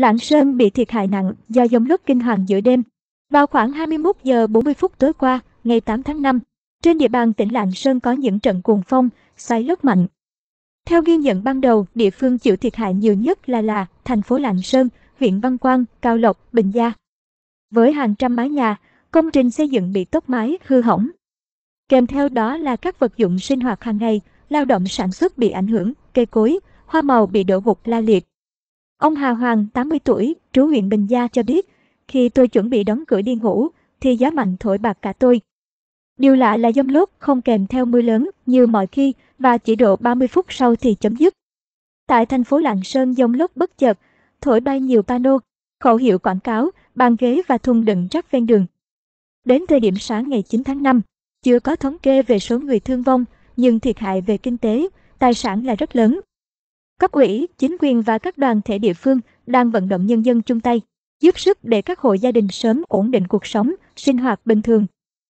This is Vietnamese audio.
Lạng Sơn bị thiệt hại nặng do dông lốc kinh hoàng giữa đêm. Vào khoảng 21 giờ 40 phút tối qua, ngày 8 tháng 5, trên địa bàn tỉnh Lạng Sơn có những trận cuồng phong, xoáy lốc mạnh. Theo ghi nhận ban đầu, địa phương chịu thiệt hại nhiều nhất là là thành phố Lạng Sơn, huyện Văn Quan, Cao Lộc, Bình Gia. Với hàng trăm mái nhà, công trình xây dựng bị tốc mái, hư hỏng. Kèm theo đó là các vật dụng sinh hoạt hàng ngày, lao động sản xuất bị ảnh hưởng, cây cối, hoa màu bị đổ gục la liệt, Ông Hà Hoàng, 80 tuổi, trú huyện Bình Gia cho biết, khi tôi chuẩn bị đóng cửa đi ngủ, thì gió mạnh thổi bạc cả tôi. Điều lạ là giông lốc không kèm theo mưa lớn như mọi khi và chỉ độ 30 phút sau thì chấm dứt. Tại thành phố Lạng Sơn giông lốc bất chợt, thổi bay nhiều pano, khẩu hiệu quảng cáo, bàn ghế và thùng đựng rác ven đường. Đến thời điểm sáng ngày 9 tháng 5, chưa có thống kê về số người thương vong, nhưng thiệt hại về kinh tế, tài sản là rất lớn. Cấp ủy, chính quyền và các đoàn thể địa phương đang vận động nhân dân chung tay, giúp sức để các hộ gia đình sớm ổn định cuộc sống, sinh hoạt bình thường.